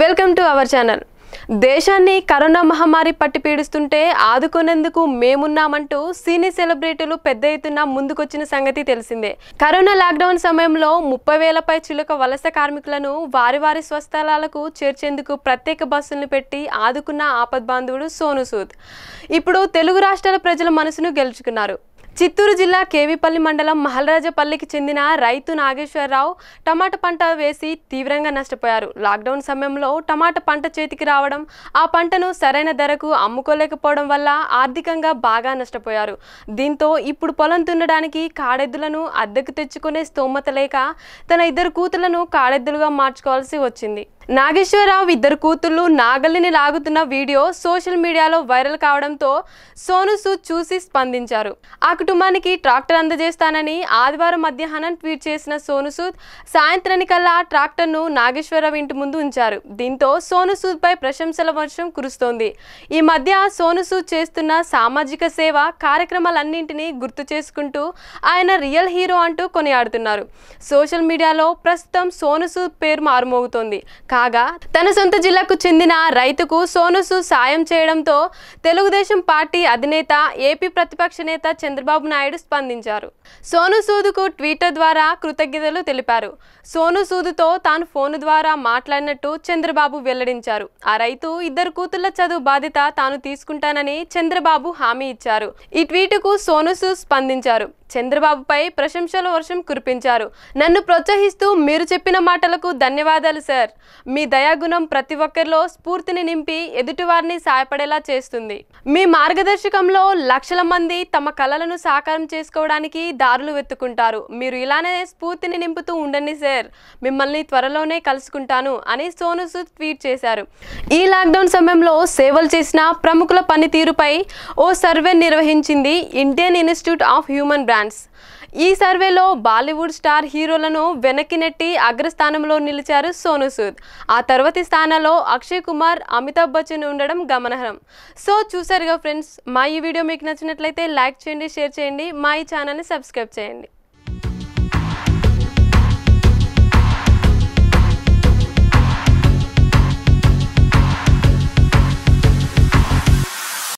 welcome to our channel దేశాన్ని corona మహమ్మారి పట్టి పీడిస్తుంటే ఆదుకునేందుకు మేమున్నామంటూ సీనియర్ సెలబ్రిటీలు పెద్ద ఎత్తున ముందుకొచ్చిన సంగతి తెలిసిందే కరోనా లాక్డౌన్ సమయంలో ముప్పై వేలపై చిలుక వలస కార్మికులను వారి వారి స్వస్థలాలకు చేర్చేందుకు ప్రత్యేక బస్సులను పెట్టి ఆదుకున్న ఆపద్ బాంధవుడు సోను సూద్ ఇప్పుడు తెలుగు రాష్ట్రాల ప్రజల మనసును గెలుచుకున్నారు చిత్తూరు జిల్లా కేవీపల్లి మండలం మహల్రాజపల్లికి చెందిన రైతు నాగేశ్వరరావు టమాటా పంట వేసి తీవ్రంగా నష్టపోయారు లాక్డౌన్ సమయంలో టమాటా పంట చేతికి రావడం ఆ పంటను సరైన ధరకు అమ్ముకోలేకపోవడం వల్ల ఆర్థికంగా బాగా నష్టపోయారు దీంతో ఇప్పుడు పొలం తుండడానికి కాడెద్దులను అద్దెకు తెచ్చుకునే స్తోమత లేక తన ఇద్దరు కూతులను కాడెద్దులుగా మార్చుకోవాల్సి వచ్చింది నాగేశ్వరరావు ఇద్దరు కూతుళ్ళు నాగలిని లాగుతున్న వీడియో సోషల్ మీడియాలో వైరల్ కావడంతో సోను సూద్ చూసి స్పందించారు ఆ కుటుంబానికి ట్రాక్టర్ అందజేస్తానని ఆదివారం మధ్యాహ్నం ట్వీట్ చేసిన సోను సూద్ సాయంత్రానికల్లా ట్రాక్టర్ను నాగేశ్వరరావు ఇంటి ముందు ఉంచారు దీంతో సోను సూద్పై ప్రశంసల వర్షం కురుస్తోంది ఈ మధ్య సోను సూద్ చేస్తున్న సామాజిక సేవ కార్యక్రమాలన్నింటినీ గుర్తు చేసుకుంటూ ఆయన రియల్ హీరో అంటూ కొనియాడుతున్నారు సోషల్ మీడియాలో ప్రస్తుతం సోను సూద్ పేరు మారుమోగుతోంది కాగా తన సొంత జిల్లాకు చెందిన రైతుకు సోనుసు సాయం చేయడంతో తెలుగుదేశం పార్టీ అధినేత ఏపీ ప్రతిపక్ష నేత చంద్రబాబు నాయుడు స్పందించారు సోను సూదుకు ట్విట్టర్ ద్వారా కృతజ్ఞతలు తెలిపారు సోను సూదుతో తాను ఫోను ద్వారా మాట్లాడినట్టు చంద్రబాబు వెల్లడించారు ఆ రైతు ఇద్దరు కూతుళ్ల చదువు బాధ్యత తాను తీసుకుంటానని చంద్రబాబు హామీ ఇచ్చారు ఈ ట్వీట్కు సోనుసు స్పందించారు చంద్రబాబుపై ప్రశంసల వర్షం కురిపించారు నన్ను ప్రోత్సహిస్తూ మీరు చెప్పిన మాటలకు ధన్యవాదాలు సార్ మీ దయాగుణం ప్రతి ఒక్కరిలో స్ఫూర్తిని నింపి ఎదుటివారిని సాయపడేలా చేస్తుంది మీ మార్గదర్శకంలో లక్షల మంది తమ కళలను సాకారం చేసుకోవడానికి దారులు వెతుకుంటారు మీరు ఇలానే స్ఫూర్తిని నింపుతూ ఉండండి సార్ మిమ్మల్ని త్వరలోనే కలుసుకుంటాను అని సోను ట్వీట్ చేశారు ఈ లాక్డౌన్ సమయంలో సేవలు చేసిన ప్రముఖుల పనితీరుపై ఓ సర్వే నిర్వహించింది Indian Institute of Human Brand fans ఈ సర్వేలో బాలీవుడ్ స్టార్ హీరోలను వెనక్కి నెట్టి అగ్రస్థానంలో నిలిచారు సోను సూద్ ఆ తర్వాతి స్థానంలో అక్షయ్ కుమార్ అమితాబ్ బచ్చన్ ఉండడం గమనార్హం సో చూసారుగా ఫ్రెండ్స్ మా ఈ వీడియో మీకు నచ్చినట్లయితే లైక్ చేయండి షేర్ చేయండి మా ఈ ఛానల్ని సబ్స్క్రైబ్ చేయండి